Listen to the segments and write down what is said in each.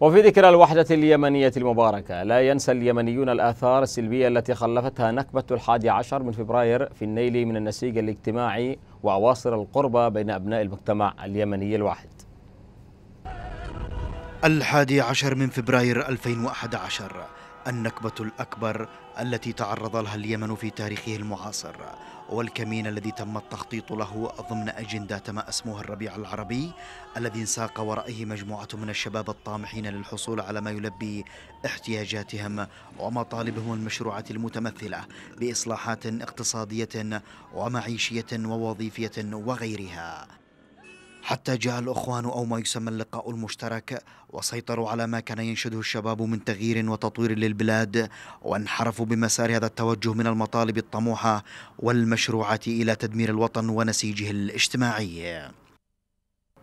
وفي ذكرى الوحدة اليمنية المباركة لا ينسى اليمنيون الآثار السلبية التي خلفتها نكبة الحادي عشر من فبراير في النيل من النسيج الاجتماعي وعواصر القربة بين أبناء المجتمع اليمني الواحد الحادي عشر من فبراير 2011 النكبة الأكبر التي تعرض لها اليمن في تاريخه المعاصر والكمين الذي تم التخطيط له ضمن أجندات ما أسموها الربيع العربي الذي انساق ورائه مجموعة من الشباب الطامحين للحصول على ما يلبي احتياجاتهم ومطالبهم المشروعة المتمثلة بإصلاحات اقتصادية ومعيشية ووظيفية وغيرها حتى جاء الأخوان أو ما يسمى اللقاء المشترك وسيطروا على ما كان ينشده الشباب من تغيير وتطوير للبلاد وانحرفوا بمسار هذا التوجه من المطالب الطموحة والمشروعة إلى تدمير الوطن ونسيجه الاجتماعي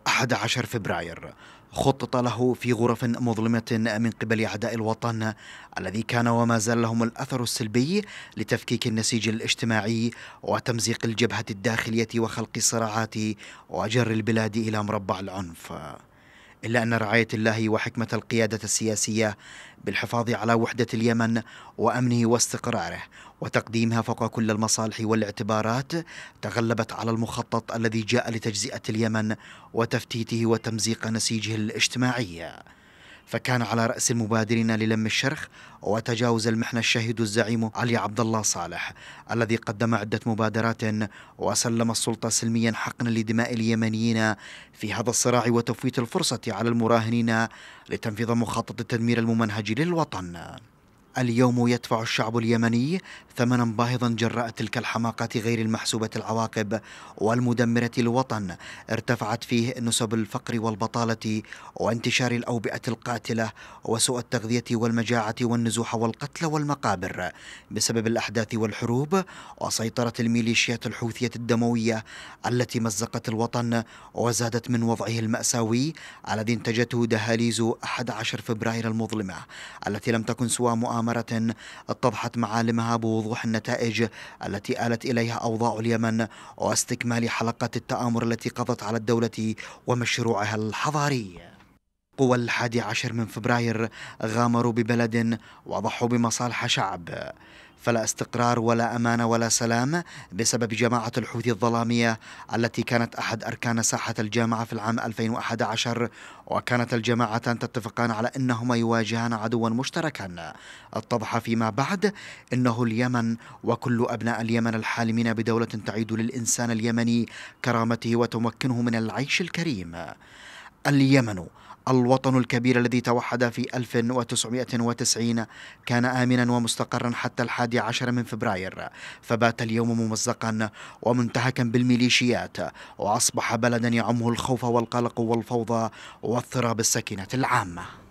11 فبراير خطط له في غرف مظلمة من قبل أعداء الوطن الذي كان وما زال لهم الأثر السلبي لتفكيك النسيج الاجتماعي وتمزيق الجبهة الداخلية وخلق الصراعات وجر البلاد إلى مربع العنف إلا أن رعاية الله وحكمة القيادة السياسية بالحفاظ على وحدة اليمن وأمنه واستقراره وتقديمها فوق كل المصالح والاعتبارات تغلبت على المخطط الذي جاء لتجزئة اليمن وتفتيته وتمزيق نسيجه الاجتماعي فكان على رأس المبادرين للم الشرخ وتجاوز المحنة الشهيد الزعيم علي عبد الله صالح الذي قدم عدة مبادرات وسلم السلطة سلميا حقنا لدماء اليمنيين في هذا الصراع وتفويت الفرصة على المراهنين لتنفيذ مخطط التدمير الممنهج للوطن اليوم يدفع الشعب اليمني ثمنا باهظا جراء تلك الحماقات غير المحسوبة العواقب والمدمرة الوطن ارتفعت فيه نسب الفقر والبطالة وانتشار الأوبئة القاتلة وسوء التغذية والمجاعة والنزوح والقتل والمقابر بسبب الأحداث والحروب وسيطرة الميليشيات الحوثية الدموية التي مزقت الوطن وزادت من وضعه المأساوي الذي انتجته دهاليز 11 فبراير المظلمة التي لم تكن سوى مؤامرة مؤامرة اتضحت معالمها بوضوح النتائج التي آلت إليها أوضاع اليمن واستكمال حلقة التآمر التي قضت على الدولة ومشروعها الحضاري قوى الحادي عشر من فبراير غامروا ببلد وضحوا بمصالح شعب فلا استقرار ولا أمان ولا سلام بسبب جماعة الحوثي الظلامية التي كانت أحد أركان ساحة الجامعة في العام 2011 وكانت الجماعتان تتفقان على أنهما يواجهان عدوا مشتركا اتضح فيما بعد أنه اليمن وكل أبناء اليمن الحالمين بدولة تعيد للإنسان اليمني كرامته وتمكنه من العيش الكريم اليمن الوطن الكبير الذي توحد في 1990 كان آمنا ومستقرا حتى الحادي عشر من فبراير فبات اليوم ممزقا ومنتهكا بالميليشيات وأصبح بلدا يعمه الخوف والقلق والفوضى واضطراب السكينة العامة